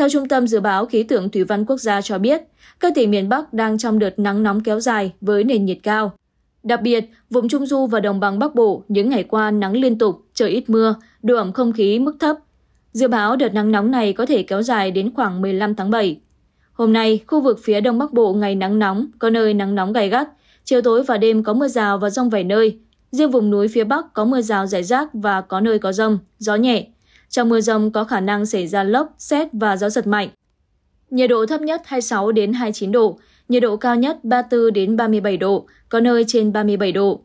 Theo Trung tâm Dự báo Khí tượng Thủy văn Quốc gia cho biết, các tỉnh miền Bắc đang trong đợt nắng nóng kéo dài với nền nhiệt cao. Đặc biệt, vùng Trung Du và Đồng bằng Bắc Bộ những ngày qua nắng liên tục, trời ít mưa, độ ẩm không khí mức thấp. Dự báo đợt nắng nóng này có thể kéo dài đến khoảng 15 tháng 7. Hôm nay, khu vực phía Đông Bắc Bộ ngày nắng nóng, có nơi nắng nóng gay gắt, chiều tối và đêm có mưa rào và rông vài nơi. Riêng vùng núi phía Bắc có mưa rào rải rác và có nơi có rông, gió nhẹ, trong mưa rông có khả năng xảy ra lốc, xét và gió giật mạnh. Nhiệt độ thấp nhất 26 đến 29 độ, nhiệt độ cao nhất 34 đến 37 độ, có nơi trên 37 độ.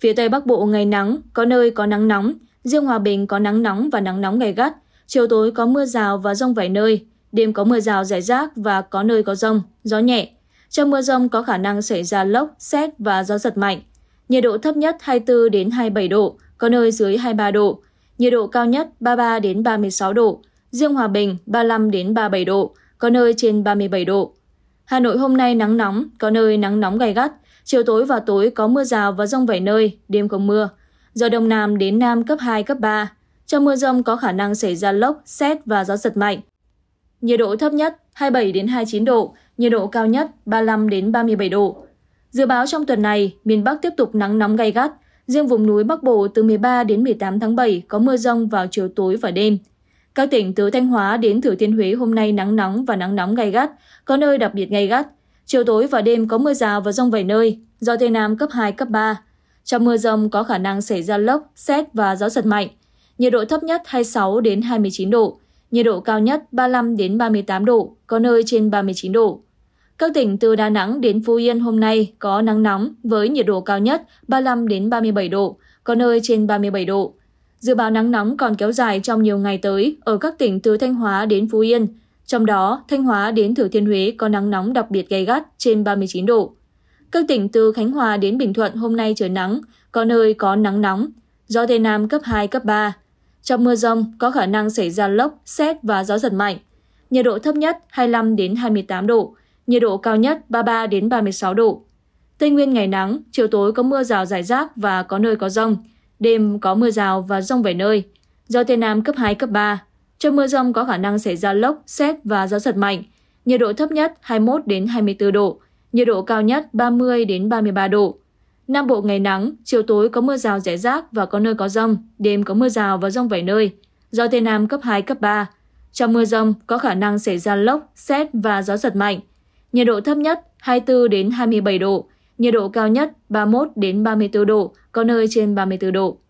Phía Tây Bắc Bộ ngày nắng, có nơi có nắng nóng, riêng Hòa Bình có nắng nóng và nắng nóng gay gắt, chiều tối có mưa rào và rông vài nơi, đêm có mưa rào rải rác và có nơi có rông, gió nhẹ. Trong mưa rông có khả năng xảy ra lốc, xét và gió giật mạnh. Nhiệt độ thấp nhất 24 đến 27 độ, có nơi dưới 23 độ, nhiệt độ cao nhất 33 đến 36 độ, riêng Hòa Bình 35 đến 37 độ, có nơi trên 37 độ. Hà Nội hôm nay nắng nóng, có nơi nắng nóng gay gắt, chiều tối và tối có mưa rào và rông vài nơi, đêm không mưa. Gió đông nam đến nam cấp 2 cấp 3. Trong mưa rông có khả năng xảy ra lốc, sét và gió giật mạnh. Nhiệt độ thấp nhất 27 đến 29 độ, nhiệt độ cao nhất 35 đến 37 độ. Dự báo trong tuần này, miền Bắc tiếp tục nắng nóng gay gắt, Riêng vùng núi Bắc Bộ từ 13 đến 18 tháng 7 có mưa rông vào chiều tối và đêm. Các tỉnh từ Thanh Hóa đến Thừa Thiên Huế hôm nay nắng nóng và nắng nóng gai gắt, có nơi đặc biệt gai gắt. Chiều tối và đêm có mưa rào và rông vài nơi, gió Tây Nam cấp 2, cấp 3. Trong mưa rông có khả năng xảy ra lốc, xét và gió giật mạnh. Nhiệt độ thấp nhất 26 đến 29 độ, nhiệt độ cao nhất 35 đến 38 độ, có nơi trên 39 độ. Các tỉnh từ Đà Nẵng đến Phú Yên hôm nay có nắng nóng với nhiệt độ cao nhất 35 đến 37 độ, có nơi trên 37 độ. Dự báo nắng nóng còn kéo dài trong nhiều ngày tới ở các tỉnh từ Thanh Hóa đến Phú Yên, trong đó Thanh Hóa đến Thừa Thiên Huế có nắng nóng đặc biệt gay gắt trên 39 độ. Các tỉnh từ Khánh Hòa đến Bình Thuận hôm nay trời nắng, có nơi có nắng nóng, gió Tây Nam cấp 2, cấp 3. Trong mưa rông có khả năng xảy ra lốc, xét và gió giật mạnh. Nhiệt độ thấp nhất 25 đến 28 độ, nhiệt độ cao nhất 33 36 độ. Tây Nguyên ngày nắng, chiều tối có mưa rào rải rác và có nơi có rông, đêm có mưa rào và rông vài nơi. Gió Tây Nam cấp 2, cấp 3. Trong mưa rông có khả năng xảy ra lốc, xét và gió giật mạnh. Nhiệt độ thấp nhất 21 đến 24 độ, nhiệt độ cao nhất 30 đến 33 độ. Nam Bộ ngày nắng, chiều tối có mưa rào rải rác và có nơi có rông, đêm có mưa rào và rông vài nơi. Gió Tây Nam cấp 2, cấp 3. Trong mưa rông có khả năng xảy ra lốc, xét và gió giật mạnh nhiệt độ thấp nhất 24 đến 27 độ, nhiệt độ cao nhất 31 đến 34 độ, có nơi trên 34 độ.